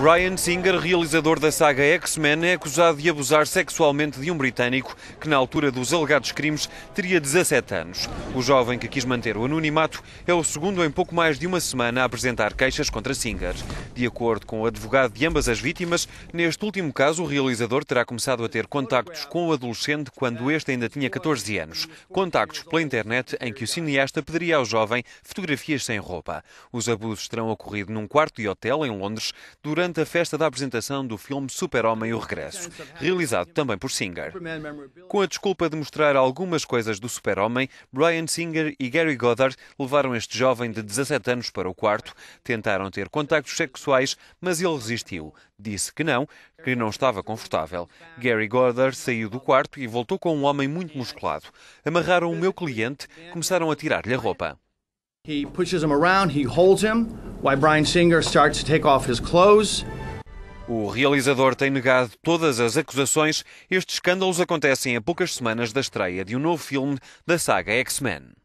Brian Singer, realizador da saga X-Men, é acusado de abusar sexualmente de um britânico que, na altura dos alegados crimes, teria 17 anos. O jovem que quis manter o anonimato é o segundo em pouco mais de uma semana a apresentar queixas contra Singer. De acordo com o advogado de ambas as vítimas, neste último caso, o realizador terá começado a ter contactos com o adolescente quando este ainda tinha 14 anos. Contactos pela internet em que o cineasta pediria ao jovem fotografias sem roupa. Os abusos terão ocorrido num quarto de hotel em Londres durante durante a festa da apresentação do filme Super-Homem e o Regresso, realizado também por Singer. Com a desculpa de mostrar algumas coisas do Super-Homem, Brian Singer e Gary Goddard levaram este jovem de 17 anos para o quarto, tentaram ter contactos sexuais, mas ele resistiu. Disse que não, que não estava confortável. Gary Goddard saiu do quarto e voltou com um homem muito musculado. Amarraram o meu cliente, começaram a tirar-lhe a roupa. He pushes him around, he holds him, while Brian Singer starts to take off his clothes. O realizador tem negado todas as acusações. Estes escândalos acontecem a poucas semanas da estreia de um novo filme da saga X-Men.